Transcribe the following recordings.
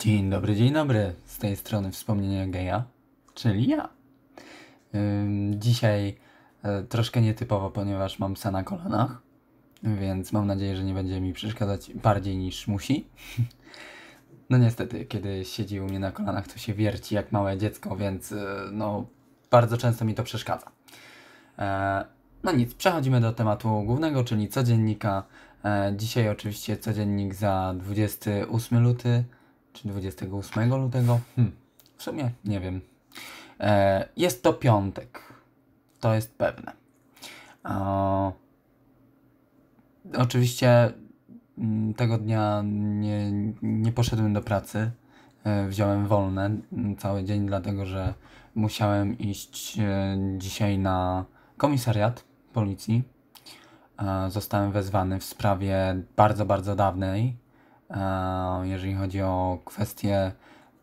Dzień dobry, dzień dobry. Z tej strony wspomnienia geja, czyli ja. Dzisiaj e, troszkę nietypowo, ponieważ mam psa na kolanach, więc mam nadzieję, że nie będzie mi przeszkadzać bardziej niż musi. No niestety, kiedy siedzi u mnie na kolanach, to się wierci jak małe dziecko, więc e, no bardzo często mi to przeszkadza. E, no nic, przechodzimy do tematu głównego, czyli codziennika. Dzisiaj oczywiście codziennik za 28 luty czy 28 lutego? Hmm, w sumie nie wiem. E, jest to piątek. To jest pewne. E, oczywiście mm, tego dnia nie, nie poszedłem do pracy. E, wziąłem wolne mm, cały dzień, dlatego że musiałem iść e, dzisiaj na komisariat policji. E, zostałem wezwany w sprawie bardzo, bardzo dawnej, E, jeżeli chodzi o kwestię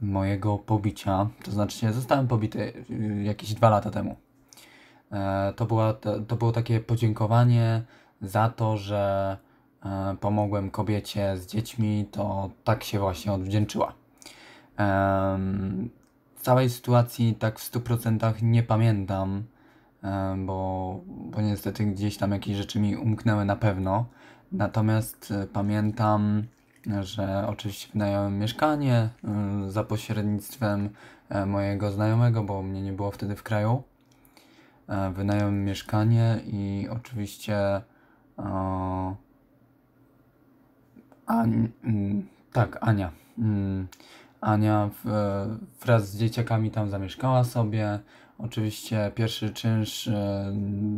mojego pobicia. To znaczy, zostałem pobity y, jakieś dwa lata temu. E, to, była, to było takie podziękowanie za to, że e, pomogłem kobiecie z dziećmi, to tak się właśnie odwdzięczyła. W Całej sytuacji tak w 100% nie pamiętam, bo, bo niestety gdzieś tam jakieś rzeczy mi umknęły na pewno. Natomiast pamiętam, że oczywiście wynająłem mieszkanie y, za pośrednictwem e, mojego znajomego, bo mnie nie było wtedy w kraju. E, wynająłem mieszkanie i oczywiście. Mm, tak, Ania. Mm, Ania wraz z dzieciakami tam zamieszkała sobie. Oczywiście pierwszy czynsz y,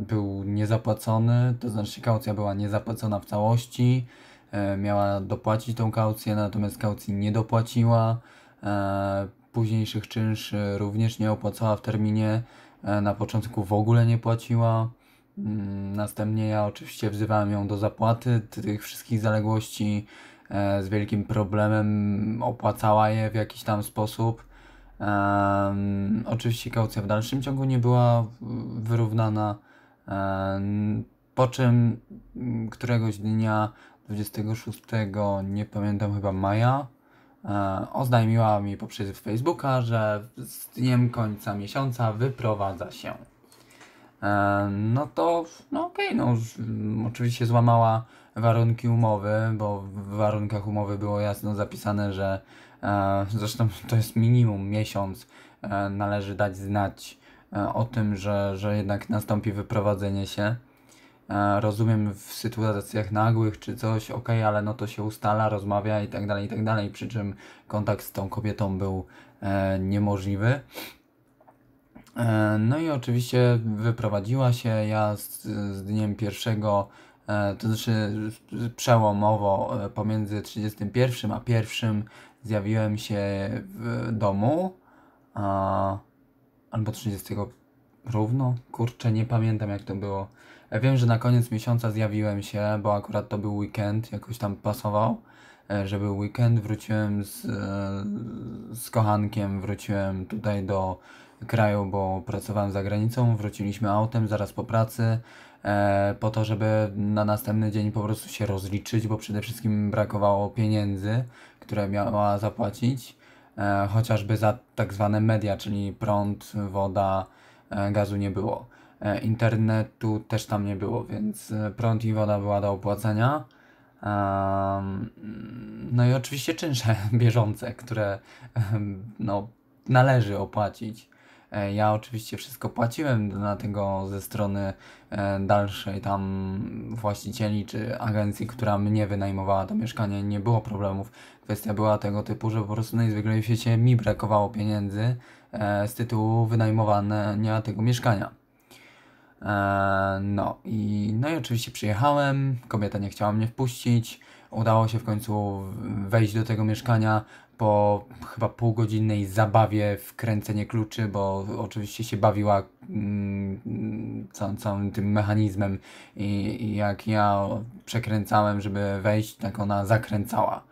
był niezapłacony, to znaczy kaucja była niezapłacona w całości. E, miała dopłacić tą kaucję, natomiast kaucji nie dopłaciła. E, późniejszych czynsz również nie opłacała w terminie, e, na początku w ogóle nie płaciła. Mm, następnie ja oczywiście wzywałem ją do zapłaty tych wszystkich zaległości z wielkim problemem, opłacała je w jakiś tam sposób. oczywiście kaucja w dalszym ciągu nie była wyrównana, po czym któregoś dnia 26, nie pamiętam chyba maja, e, oznajmiła mi poprzez Facebooka, że z dniem końca miesiąca wyprowadza się. E, no to, no okej, okay, no mm, oczywiście złamała warunki umowy, bo w warunkach umowy było jasno zapisane, że e, zresztą to jest minimum miesiąc, e, należy dać znać e, o tym, że, że jednak nastąpi wyprowadzenie się. E, rozumiem w sytuacjach nagłych czy coś, ok, ale no to się ustala, rozmawia i tak dalej, i tak dalej, przy czym kontakt z tą kobietą był e, niemożliwy. E, no i oczywiście wyprowadziła się, ja z, z dniem pierwszego, e, to znaczy przełomowo e, pomiędzy 31 a pierwszym zjawiłem się w domu, a, albo 30 równo, kurczę, nie pamiętam jak to było Wiem, że na koniec miesiąca zjawiłem się, bo akurat to był weekend, jakoś tam pasował, e, że był weekend. Wróciłem z, e, z kochankiem, wróciłem tutaj do kraju, bo pracowałem za granicą. Wróciliśmy autem zaraz po pracy, e, po to, żeby na następny dzień po prostu się rozliczyć, bo przede wszystkim brakowało pieniędzy, które miała zapłacić, chociażby za tak zwane media, czyli prąd, woda, gazu nie było. E, internetu też tam nie było, więc e, prąd i woda była do opłacenia. No i oczywiście czynsze bieżące, które no, należy opłacić. E, ja oczywiście wszystko płaciłem, dlatego ze strony dalszej tam właścicieli czy agencji, która mnie wynajmowała to mieszkanie, nie było problemów. Kwestia była tego typu, że po prostu najzwyklej w świecie mi brakowało pieniędzy z tytułu wynajmowania tego mieszkania. E, no i, no i oczywiście przyjechałem, kobieta nie chciała mnie wpuścić. Udało się w końcu wejść do tego mieszkania po chyba półgodzinnej zabawie w kręcenie kluczy, bo oczywiście się bawiła mm, całym, całym tym mechanizmem i, jak ja przekręcałem, żeby wejść, tak ona zakręcała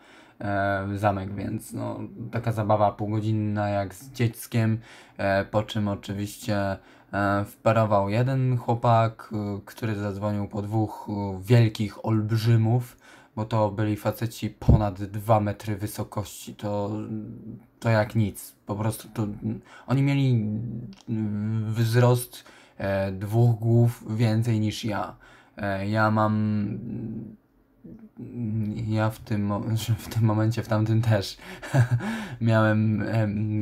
e, zamek, więc no, taka zabawa półgodzinna jak z dzieckiem, e, po czym oczywiście E, wparował jeden chłopak, e, który zadzwonił po dwóch e, wielkich olbrzymów, bo to byli faceci ponad 2 metry wysokości, to, to jak nic. Po prostu to, oni mieli mm, wzrost dwóch głów więcej niż ja. ja mam ja w tym, w tym momencie, w tamtym też miałem,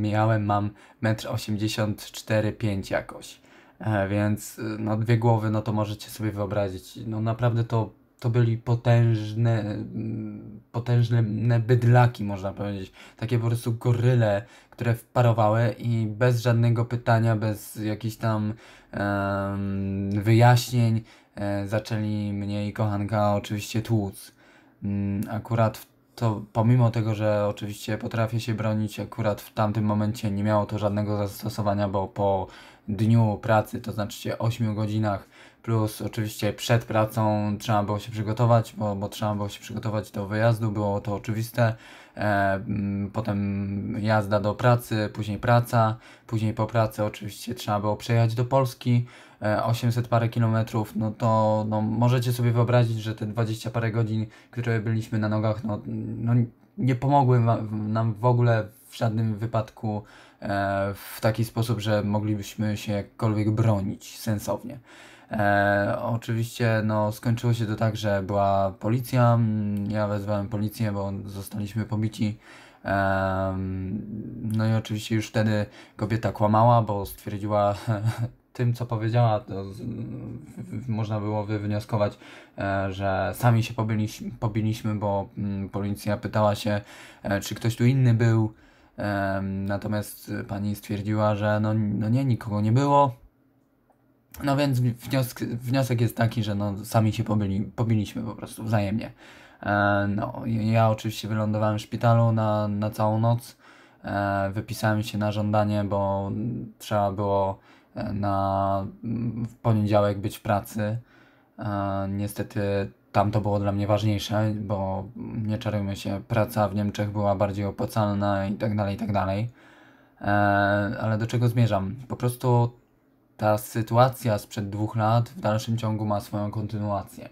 miałem, mam 1,84 5 jakoś. E, więc y, no dwie głowy, no to możecie sobie wyobrazić. No naprawdę to, to byli potężne, mm, potężne bydlaki, można powiedzieć. Takie po prostu goryle, które wparowały i bez żadnego pytania, bez jakichś tam um, wyjaśnień, e, zaczęli mnie i kochanka oczywiście tłuc. Mm, akurat to pomimo tego, że oczywiście potrafię się bronić, akurat w tamtym momencie nie miało to żadnego zastosowania, bo po dniu pracy, to znaczy 8 godzinach, plus oczywiście przed pracą trzeba było się przygotować, bo, bo trzeba było się przygotować do wyjazdu, było to oczywiste. E, mm, potem jazda do pracy, później praca, później po pracy oczywiście trzeba było przejechać do Polski. 800 e, parę kilometrów, no to no, możecie sobie wyobrazić, że te 20 parę godzin, które byliśmy na nogach, no, no nie pomogły nam w ogóle w żadnym wypadku e, w taki sposób, że moglibyśmy się jakkolwiek bronić sensownie. E, oczywiście no, skończyło się to tak, że była policja, ja wezwałem policję, bo zostaliśmy pobici. no i oczywiście już wtedy kobieta kłamała, bo stwierdziła tym, co powiedziała, to z, w, można było wywnioskować, e, że sami się pobiliś, pobiliśmy, bo m, mm, policja pytała się, e, czy ktoś tu inny był. E, natomiast pani stwierdziła, że no, no nie, nikogo nie było. No więc wniosk, wniosek jest taki, że no, sami się pobyli, pobiliśmy po prostu wzajemnie. E, no, ja oczywiście wylądowałem w szpitalu na, na całą noc. E, wypisałem się na żądanie, bo trzeba było na, w poniedziałek być w pracy. E, niestety tam to było dla mnie ważniejsze, bo nie czarujmy się, praca w Niemczech była bardziej opłacalna i tak dalej, i tak dalej. E, ale do czego zmierzam? Po prostu ta sytuacja sprzed dwóch lat w dalszym ciągu ma swoją kontynuację.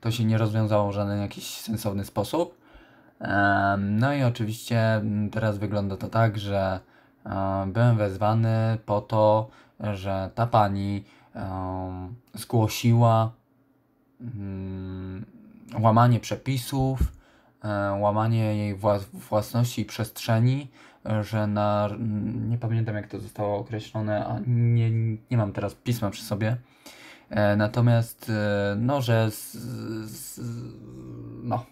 To się nie rozwiązało w żaden jakiś sensowny sposób. E, no i oczywiście teraz wygląda to tak, że byłem wezwany po to, że ta pani um, zgłosiła um, łamanie przepisów, um, łamanie jej włas własności i przestrzeni, że na, nie pamiętam jak to zostało określone, a nie, nie mam teraz pisma przy sobie. E, natomiast, e, no, że z, z, no,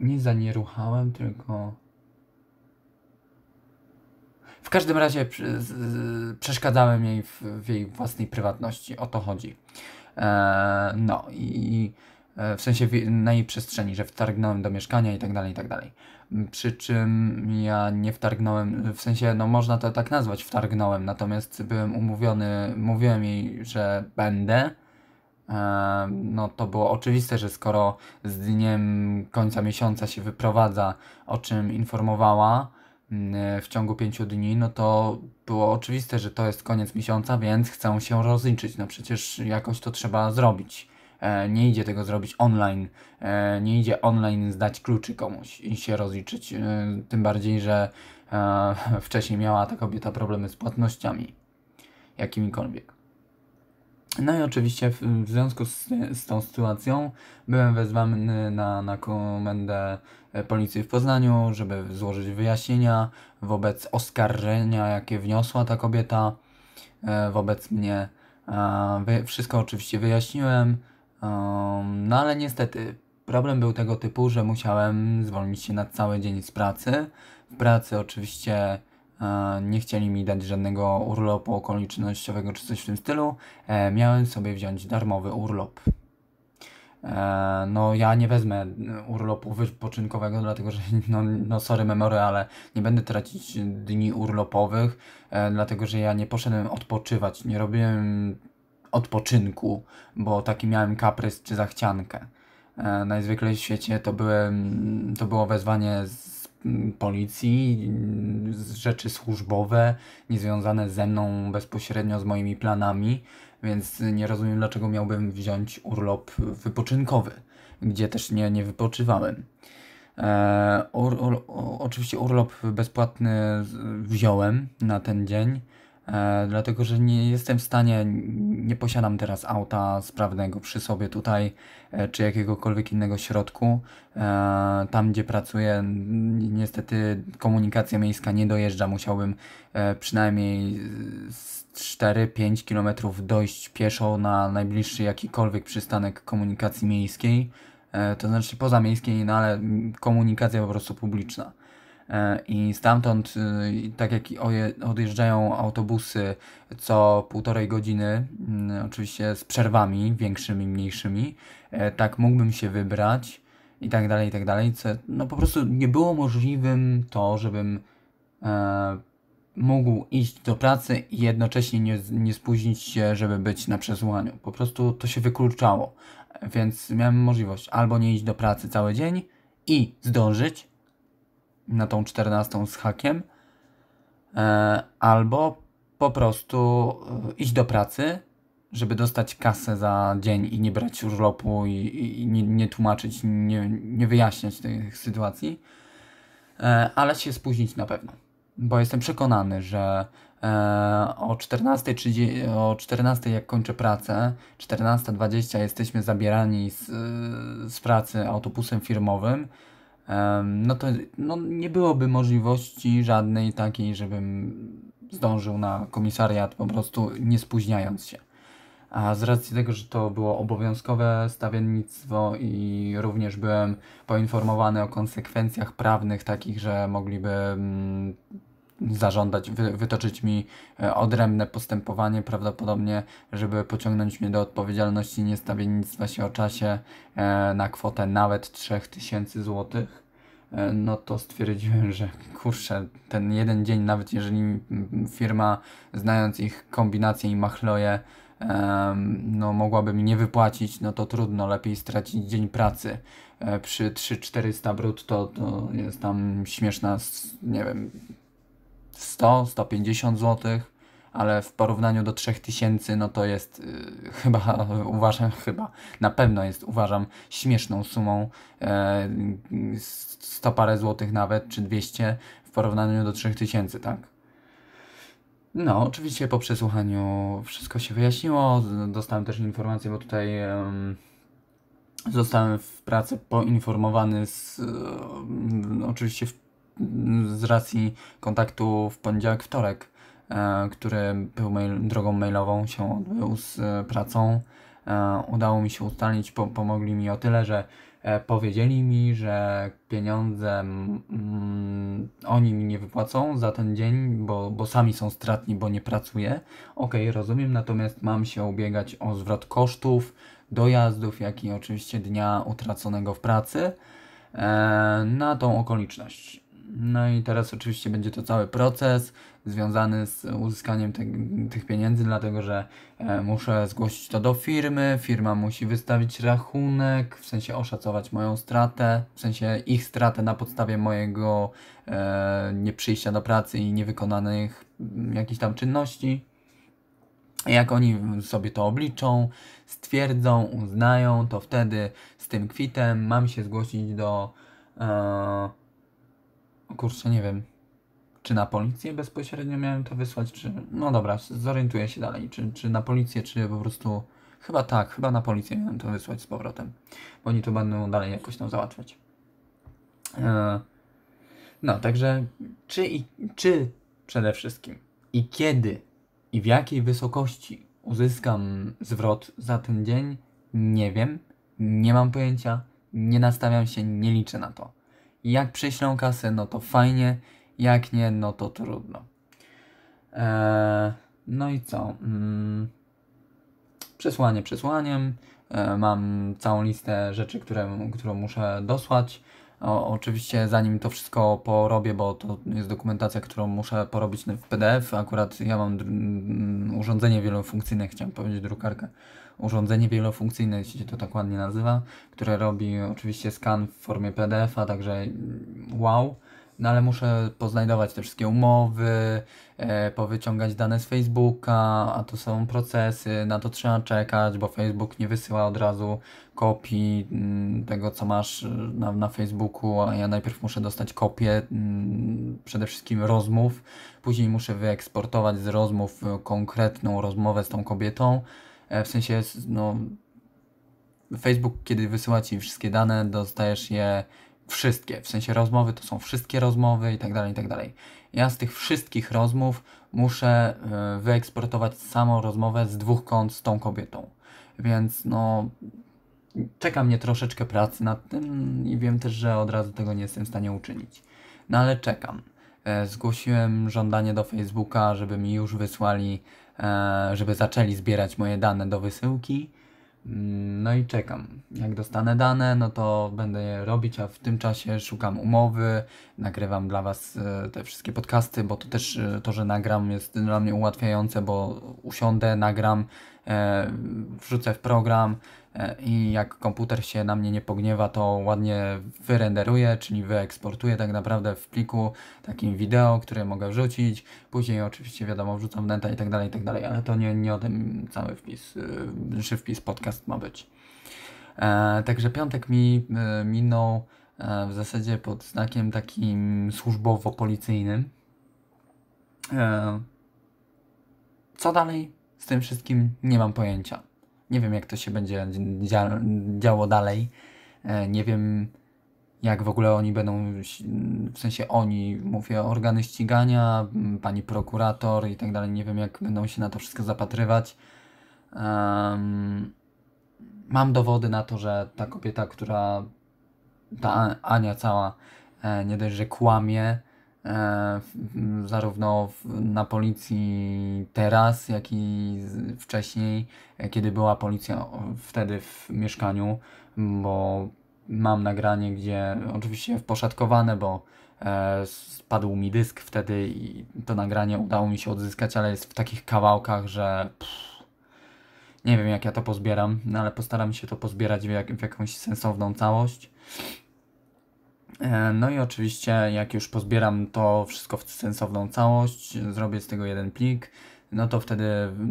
nie zanieruchałem, tylko w każdym razie przeszkadzałem jej w, w jej własnej prywatności. O to chodzi. E, no i e, w sensie w, na jej przestrzeni, że wtargnąłem do mieszkania i tak dalej, i tak dalej. Mm, przy czym ja nie wtargnąłem, w sensie, no można to tak nazwać, wtargnąłem, natomiast byłem umówiony, mówiłem jej, że będę. E, no to było oczywiste, że skoro z dniem końca miesiąca się wyprowadza, o czym informowała, Mm, w ciągu pięciu dni, no to było oczywiste, że to jest koniec miesiąca, więc chcą się rozliczyć. No przecież jakoś to trzeba zrobić. E, nie idzie tego zrobić online. E, nie idzie online zdać kluczy komuś i się rozliczyć. E, tym bardziej, że wcześniej miała ta kobieta problemy z płatnościami jakimikolwiek. No i oczywiście w, w związku z, z, tą sytuacją byłem wezwany na, na komendę e, policji w Poznaniu, żeby złożyć wyjaśnienia wobec oskarżenia, jakie wniosła ta kobieta e, wobec mnie. E, wy, wszystko oczywiście wyjaśniłem, e, no ale niestety problem był tego typu, że musiałem zwolnić się na cały dzień z pracy. W pracy oczywiście E, nie chcieli mi dać żadnego urlopu okolicznościowego czy coś w tym stylu. E, miałem sobie wziąć darmowy urlop. E, no, ja nie wezmę urlopu wypoczynkowego, dlatego że, no, no sorry, memory, ale nie będę tracić dni urlopowych, dlatego że ja nie poszedłem odpoczywać, nie robiłem odpoczynku, bo taki miałem kaprys czy zachciankę. Najzwyklej w świecie to, byłem, to było wezwanie z Mm, policji, mm, rzeczy służbowe, niezwiązane ze mną bezpośrednio z moimi planami, więc nie rozumiem, dlaczego miałbym wziąć urlop wypoczynkowy, gdzie też nie, nie wypoczywałem. E, oczywiście urlop bezpłatny wziąłem na ten dzień. E, dlatego, że nie jestem w stanie, nie posiadam teraz auta sprawnego przy sobie tutaj, e, czy jakiegokolwiek innego środku. E, tam, gdzie pracuję, niestety komunikacja miejska nie dojeżdża. Musiałbym przynajmniej 4-5 km dojść pieszo na najbliższy jakikolwiek przystanek komunikacji miejskiej. To znaczy poza miejskiej, no ale komunikacja po prostu publiczna. E, I stamtąd, y, tak jak odjeżdżają autobusy co półtorej godziny, mm, oczywiście z przerwami większymi, mniejszymi, e, tak mógłbym się wybrać i tak dalej, i tak dalej. no po prostu nie było możliwym to, żebym e, mógł iść do pracy i jednocześnie nie, nie spóźnić się, żeby być na przesłaniu Po prostu to się wykluczało. Więc miałem możliwość albo nie iść do pracy cały dzień i zdążyć, na tą 14 z hakiem, e, albo po prostu e, iść do pracy, żeby dostać kasę za dzień i nie brać urlopu i, i, nie, nie, tłumaczyć, nie, nie wyjaśniać tych sytuacji, e, ale się spóźnić na pewno. Bo jestem przekonany, że o 14.30, o 14 jak kończę pracę, 14.20 jesteśmy zabierani z, z pracy autobusem firmowym, no to no, nie byłoby możliwości żadnej takiej, żebym zdążył na komisariat po prostu nie spóźniając się. A z racji tego, że to było obowiązkowe stawiennictwo i również byłem poinformowany o konsekwencjach prawnych takich, że mogliby mm, zażądać, wy, wytoczyć mi e, odrębne postępowanie prawdopodobnie, żeby pociągnąć mnie do odpowiedzialności niestawiennictwa się o czasie e, na kwotę nawet 3000 zł. E, no to stwierdziłem, że kurczę, ten jeden dzień, nawet jeżeli firma, znając ich kombinacje i machloje, no, mogłaby mi nie wypłacić, no to trudno, lepiej stracić dzień pracy. Przy 3-400 brutto to jest tam śmieszna, nie wiem, 100-150 zł, ale w porównaniu do 3000 no to jest y, chyba, uważam, chyba, na pewno jest, uważam, śmieszną sumą, yy, e, 100 parę złotych nawet, czy 200 w porównaniu do 3000, tak? No, oczywiście po przesłuchaniu wszystko się wyjaśniło, dostałem też informację, bo tutaj... zostałem w pracy poinformowany z, e, oczywiście w z racji kontaktu w poniedziałek, wtorek, e, który był mail, drogą mailową, się odbył z e, pracą. E, udało mi się ustalić, pomogli mi o tyle, że powiedzieli mi, że pieniądze mm, oni mi nie wypłacą za ten dzień, bo, bo sami są stratni, bo nie pracuję. Okej, okay, rozumiem, natomiast mam się ubiegać o zwrot kosztów, dojazdów, jak i oczywiście dnia utraconego w pracy na tą okoliczność. No i teraz oczywiście będzie to cały proces związany z uzyskaniem te, tych pieniędzy, dlatego że e, muszę zgłosić to do firmy, firma musi wystawić rachunek, w sensie oszacować moją stratę, w sensie ich stratę na podstawie mojego e, nieprzyjścia do pracy i niewykonanych jakichś tam czynności. Jak oni sobie to obliczą, stwierdzą, uznają, to wtedy z tym kwitem mam się zgłosić do. E, kurczę, nie wiem, czy na policję bezpośrednio miałem to wysłać, czy... No dobra, zorientuję się dalej, czy, czy na policję, czy po prostu... Chyba tak, chyba na policję miałem to wysłać z powrotem, bo oni to będą dalej jakoś tam załatwiać. E... No, także czy, i, czy przede wszystkim i kiedy i w jakiej wysokości uzyskam zwrot za ten dzień, nie wiem, nie mam pojęcia, nie nastawiam się, nie liczę na to. Jak prześlą kasę, no to fajnie, jak nie, no to trudno. Eee, no i co? Mm, przesłanie przesłaniem. Eee, mam całą listę rzeczy, które, którą muszę dosłać. O, oczywiście zanim to wszystko porobię, bo to jest dokumentacja, którą muszę porobić w PDF, akurat ja mam mm, urządzenie wielofunkcyjne, chciałem powiedzieć drukarkę, urządzenie wielofunkcyjne, jeśli się to tak ładnie nazywa, które robi oczywiście skan w formie PDF-a, także mm, wow. No ale muszę poznajdować te wszystkie umowy, e, powyciągać dane z Facebooka, a to są procesy, na to trzeba czekać, bo Facebook nie wysyła od razu kopii m, mm, tego, co masz e, na, na Facebooku, a ja najpierw muszę dostać kopię m, mm, przede wszystkim rozmów, później muszę wyeksportować z rozmów e, konkretną rozmowę z tą kobietą E, w sensie no, Facebook, kiedy wysyła ci wszystkie dane, dostajesz je wszystkie, w sensie rozmowy to są wszystkie rozmowy i tak dalej, i tak dalej. Ja z tych wszystkich rozmów muszę e, wyeksportować samą rozmowę z dwóch kont z tą kobietą, więc no czeka mnie troszeczkę pracy nad tym i wiem też, że od razu tego nie jestem w stanie uczynić. No ale czekam. E, zgłosiłem żądanie do Facebooka, żeby mi już wysłali E, żeby zaczęli zbierać moje dane do wysyłki. Mm, no i czekam. Jak dostanę dane, no to będę je robić, a w tym czasie szukam umowy, nagrywam dla Was e, te wszystkie podcasty, bo to też e, to, że nagram jest dla mnie ułatwiające, bo usiądę, nagram, E, wrzucę w program e, i jak komputer się na mnie nie pogniewa, to ładnie wyrenderuję, czyli wyeksportuję tak naprawdę w pliku takim wideo, które mogę wrzucić. Później oczywiście wiadomo, wrzucam wnęta i tak dalej, i tak dalej, ale to nie, nie o tym cały wpis, czy e, wpis podcast ma być. E, także piątek mi e, minął e, w zasadzie pod znakiem takim służbowo-policyjnym. co dalej? z tym wszystkim nie mam pojęcia. Nie wiem, jak to się będzie dzia działo dalej. E, nie wiem, jak w ogóle oni będą, w sensie oni, mówię, organy ścigania, pani prokurator i tak dalej. Nie wiem, jak będą się na to wszystko zapatrywać. Um, mam dowody na to, że ta kobieta, która, ta Ania cała, e, nie dość, że kłamie, E, zarówno na policji teraz, jak i wcześniej, e, kiedy była policja wtedy w mieszkaniu, bo mam nagranie, gdzie oczywiście poszatkowane, bo e, spadł mi dysk wtedy i to nagranie udało mi się odzyskać, ale jest w takich kawałkach, że pff, nie wiem jak ja to pozbieram, no ale postaram się to pozbierać w, jak, w jakąś sensowną całość. E, no i oczywiście jak już pozbieram to wszystko w sensowną całość, zrobię z tego jeden plik, no to wtedy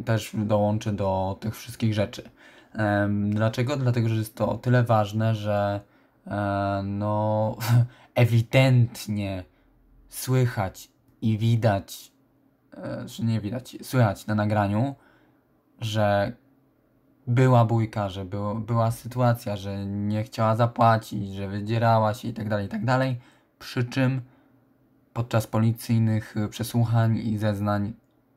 też dołączę do tych wszystkich rzeczy. Dlaczego? Dlatego, że jest to o tyle ważne, że e, no ewidentnie słychać i widać, czy e, nie widać, słychać na nagraniu, że była bójka, że było, była sytuacja, że nie chciała zapłacić, że wydzierała się tak, tak dalej. Przy czym podczas policyjnych e, przesłuchań i zeznań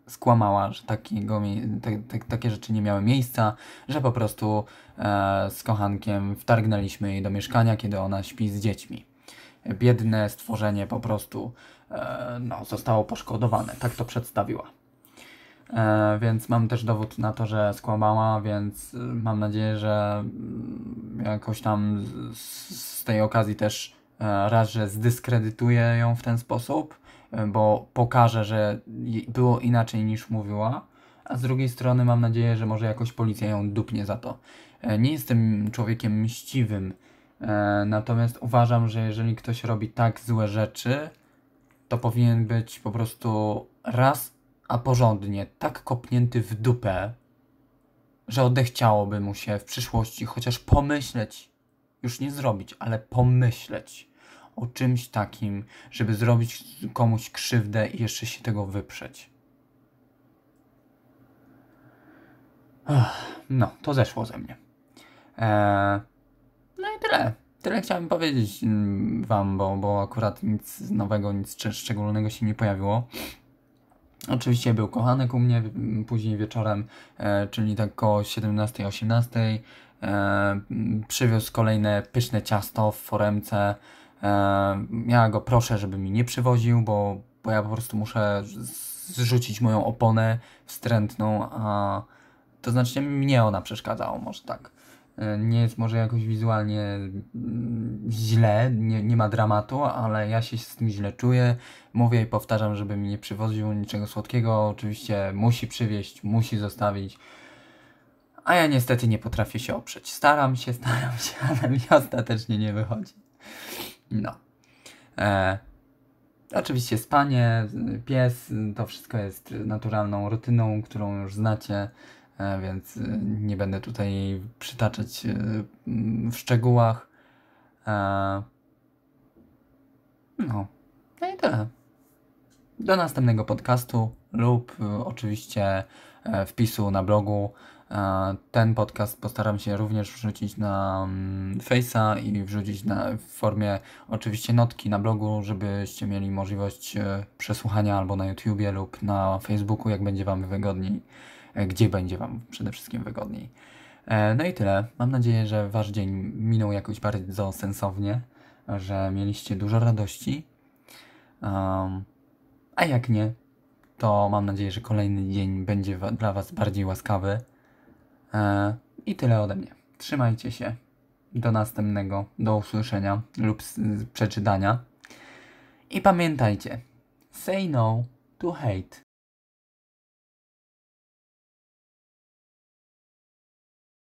skłamała, że takiego, te, te, takie rzeczy nie miały miejsca, że po prostu e, z kochankiem wtargnęliśmy jej do mieszkania, kiedy ona śpi z dziećmi. Biedne stworzenie po prostu e, no, zostało poszkodowane, tak to przedstawiła. E, więc mam też dowód na to, że skłamała, więc y, mam nadzieję, że mm, jakoś tam z, z tej okazji też e, raz, że zdyskredytuję ją w ten sposób, e, bo pokażę, że było inaczej niż mówiła, a z drugiej strony mam nadzieję, że może jakoś policja ją dupnie za to. E, nie jestem człowiekiem mściwym, e, natomiast uważam, że jeżeli ktoś robi tak złe rzeczy, to powinien być po prostu raz a porządnie tak kopnięty w dupę, że odechciałoby mu się w przyszłości chociaż pomyśleć, już nie zrobić, ale pomyśleć o czymś takim, żeby zrobić komuś krzywdę i jeszcze się tego wyprzeć. No, to zeszło ze mnie. Eee, no i tyle. Tyle chciałem powiedzieć mm, Wam, bo, bo akurat nic nowego, nic szczególnego się nie pojawiło. Oczywiście był kochanek u mnie, później wieczorem, e, czyli tak o 17-18, e, przywiózł kolejne pyszne ciasto w foremce. E, ja go proszę, żeby mi nie przywoził, bo, bo ja po prostu muszę zrzucić moją oponę wstrętną, a to znaczy mnie ona przeszkadzała, może tak nie jest może jakoś wizualnie mm, źle, nie, nie ma dramatu, ale ja się z tym źle czuję. Mówię i powtarzam, żeby mi nie przywoził niczego słodkiego. Oczywiście musi przywieźć, musi zostawić. A ja niestety nie potrafię się oprzeć. Staram się, staram się, ale mi ostatecznie nie wychodzi. No. E, oczywiście spanie, pies, to wszystko jest naturalną rutyną, którą już znacie. E, więc e, nie będę tutaj przytaczać e, w szczegółach. No, no i tyle. Do następnego podcastu lub oczywiście wpisu na blogu. Ten podcast postaram się również wrzucić na Face'a i wrzucić na, w formie oczywiście notki na blogu, żebyście mieli możliwość przesłuchania albo na YouTubie lub na Facebooku, jak będzie Wam wygodniej. E, gdzie będzie Wam przede wszystkim wygodniej. E, no i tyle. Mam nadzieję, że Wasz dzień minął jakoś bardzo sensownie, że mieliście dużo radości. Um, a jak nie, to mam nadzieję, że kolejny dzień będzie dla Was bardziej łaskawy. E, I tyle ode mnie. Trzymajcie się. Do następnego, do usłyszenia lub przeczytania. I pamiętajcie, say no to hate.